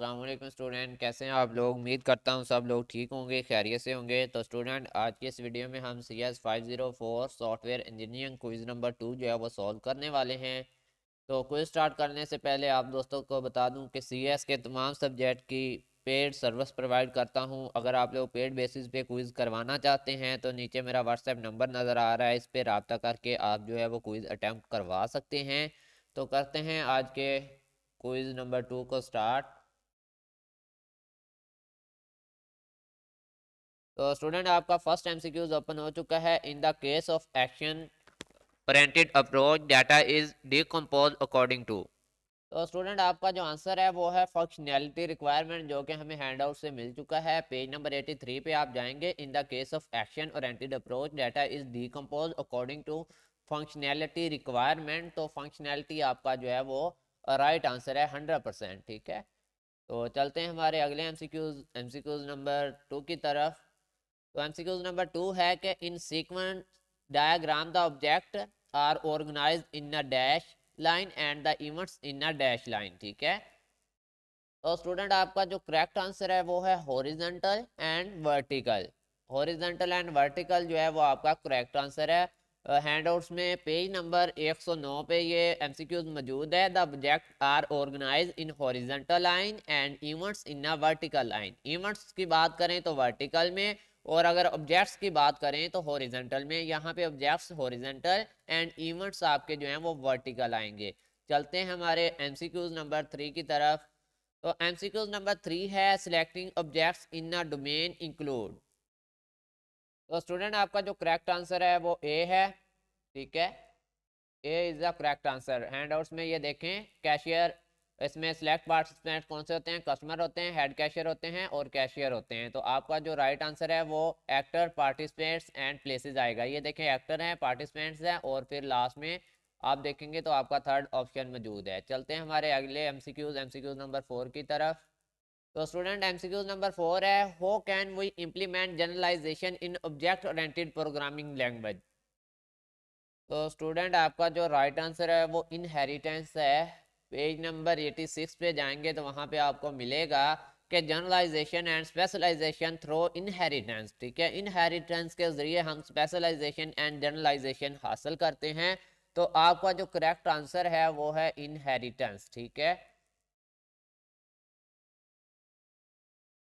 अल्लाम स्टूडेंट कैसे हैं आप लोग उम्मीद करता हूँ सब लोग ठीक होंगे खैरियत से होंगे तो स्टूडेंट आज की इस वीडियो में हम C S five zero four software engineering quiz number two जो है वो सॉल्व करने वाले हैं तो क्विज़ स्टार्ट करने से पहले आप दोस्तों को बता दूँ कि सी एस के तमाम सब्जेक्ट की पेड सर्विस प्रोवाइड करता हूँ अगर आप लोग पेड बेसिस पे क्विज़ करवाना चाहते हैं तो नीचे मेरा व्हाट्सएप नंबर नज़र आ रहा है इस पर रबता करके आप जो है वो क्विज़ अटैम्प्ट करवा सकते हैं तो करते हैं आज के क्विज़ नंबर टू को स्टार्ट तो स्टूडेंट आपका फर्स्ट क्यूज ओपन हो चुका है in the case of action oriented approach data is decompose according to तो स्टूडेंट आपका जो आंसर है वो है फंक्शनैलिटी रिक्वायरमेंट जो कि हमें हैंड आउट से मिल चुका है पेज नंबर 83 पे आप जाएंगे in the case of action oriented approach data is decompose according to functionality requirement तो फंक्शनैलिटी आपका जो है वो राइट right आंसर है हंड्रेड परसेंट ठीक है तो चलते हैं हमारे अगले M C Qs M C Qs number two की तरफ तो एमसीक्यूज नंबर टू है कि in sequence diagram the object are organize in a dash line and the events in a dash line ठीक है तो स्टूडेंट आपका जो करेक्ट आंसर है वो है horizontal and vertical horizontal and vertical जो है वो आपका करेक्ट आंसर है हैंड आउट्स में पेज नंबर 109 पे ये एमसीक्यूज मौजूद है the object are organize in horizontal line and events in a vertical line events की बात करें तो वर्टिकल में और अगर ऑब्जेक्ट्स की बात करें तो हॉरिजेंटल में यहाँ पे ऑब्जेक्ट्स हॉरिजेंटल एंड इवेंट्स आपके जो हैं वो वर्टिकल आएंगे चलते हैं हमारे एम नंबर थ्री की तरफ तो एम नंबर थ्री है selecting objects in a domain include तो स्टूडेंट आपका जो करेक्ट आंसर है वो ए है ठीक है A is the correct answer hand में ये देखें कैशियर तो इसमें सिलेक्ट पार्टिसिपेंट कौन से होते हैं कस्टमर होते हैं हेड कैशियर होते हैं और कैशियर होते हैं तो आपका जो राइट right आंसर है वो एक्टर पार्टिसिपेंट्स एंड प्लेसेस आएगा ये देखें एक्टर हैं पार्टिसिपेंट्स हैं और फिर लास्ट में आप देखेंगे तो आपका थर्ड ऑप्शन मौजूद है चलते हैं हमारे अगले M C Qs M C Qs number four की तरफ तो student M C Qs number four है how can we implement generalization in object oriented programming language तो स्टूडेंट आपका जो राइट right आंसर है वो इनहेरिटेंस है पेज नंबर 86 पे जाएंगे तो वहाँ पे आपको मिलेगा कि generalization and specialization through inheritance ठीक है इनहेरिटेंस के ज़रिए हम स्पेशलाइजेशन एंड जनरलाइजेशन हासिल करते हैं तो आपका जो करेक्ट आंसर है वो है इनहेरिटेंस ठीक है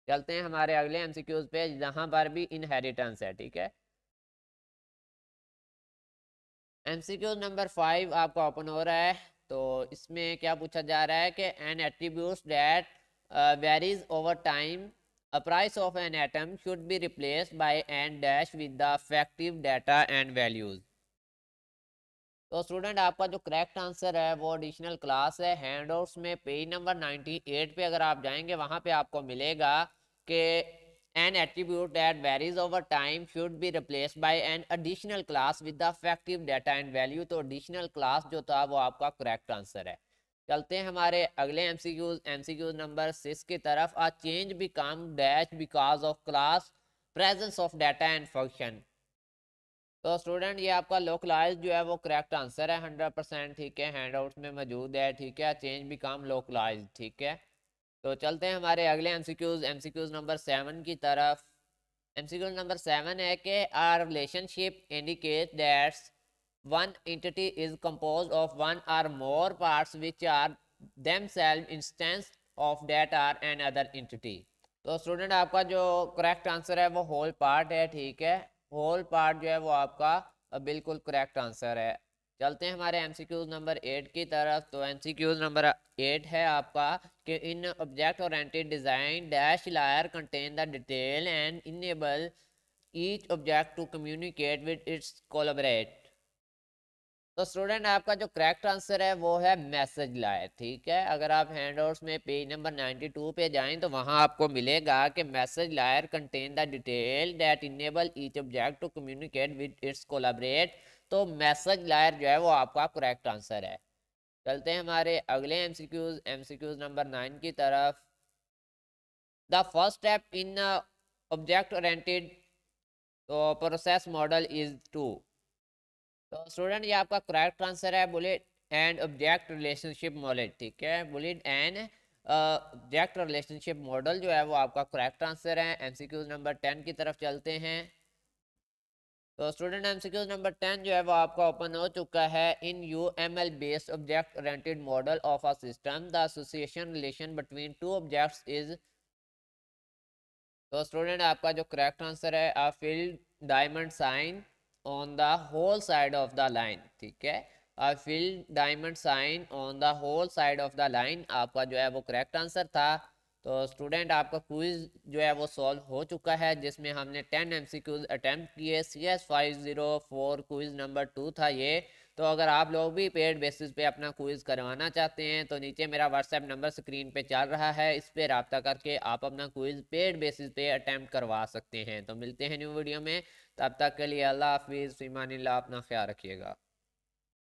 चलते हैं हमारे अगले एमसीक्यूज पे जहां पर भी इनहेरिटेंस है ठीक है एमसीक्यूज नंबर फाइव आपका ओपन हो रहा है तो इसमें क्या पूछा जा रहा है कि an attribute that varies over time a price of an item should be replace by an dash with the effective data and values तो स्टूडेंट आपका जो करेक्ट आंसर है वो एडिशनल क्लास है हैंड में पेज नंबर 98 पे अगर आप जाएंगे वहां पे आपको मिलेगा कि An attribute that varies over time should be replaced by an additional class with the effective data and value. तो additional class जो था वो आपका correct answer है चलते हैं हमारे अगले M C Qs M C Qs number six की तरफ a change become dash because of class presence of data and function तो स्टूडेंट ये आपका लोकलाइज जो है वो करेक्ट आंसर है हंड्रेड परसेंट ठीक है हैंड में मौजूद है ठीक है चेंज बिकम लोकलाइज ठीक है तो चलते हैं हमारे अगले एमसीक्यूज एमसीक्यूज नंबर सेवन की तरफ एमसीक्यू नंबर सेवन है कि are relationship indicate that's one entity is compose of one or more parts which are them instance of that are and other entity तो स्टूडेंट आपका जो correct answer है वो whole part है ठीक है होल पार्ट जो है वो आपका बिल्कुल करेक्ट आंसर है चलते हैं हमारे एमसीक्यूज नंबर एट की तरफ तो एमसीक्यूज नंबर एट है आपका कि in object oriented design dash layer contain the detail and enable each object to communicate with its collaborate तो स्टूडेंट आपका जो करेक्ट आंसर है वो है मैसेज लायर ठीक है अगर आप हैंड में पेज नंबर 92 पे जाएं तो वहां आपको मिलेगा कि message layer contain the detail that enable each object to communicate with its collaborate तो मैसेज लायर जो है वो आपका करेक्ट आंसर है चलते हैं हमारे अगले M M C Qs C Qs number nine की तरफ the first step in object oriented process model is to तो स्टूडेंट ये आपका करेक्ट आंसर है bullet and object relationship model ठीक है bullet and object relationship model जो है वो आपका करेक्ट आंसर है M C Qs number ten की तरफ चलते हैं तो स्टूडेंट एमसीक्यूज नंबर टेन जो है वो आपका ओपन हो चुका है in U M L based object oriented model of a system the association relation between two objects is तो स्टूडेंट आपका जो करेक्ट आंसर है a filled diamond sign on the whole side of the line ठीक है a filled diamond sign on the whole side of the line आपका जो है वो करेक्ट आंसर था तो स्टूडेंट आपका क्विज जो है वो सॉल्व हो चुका है जिसमें हमने ten M C Qs attempt किए C S five zero four quiz number two था ये तो अगर आप लोग भी पेड बेसिस पे अपना क्विज करवाना चाहते हैं तो नीचे मेरा व्हाट्सएप नंबर स्क्रीन पे चल रहा है इस पर रबता करके आप अपना क्विज पेड बेसिस पे अटैम्प्ट करवा सकते हैं तो मिलते हैं न्यू वीडियो में तब तक के लिए अल्लाह हाफिज़ फिमान अपना ख्याल रखिएगा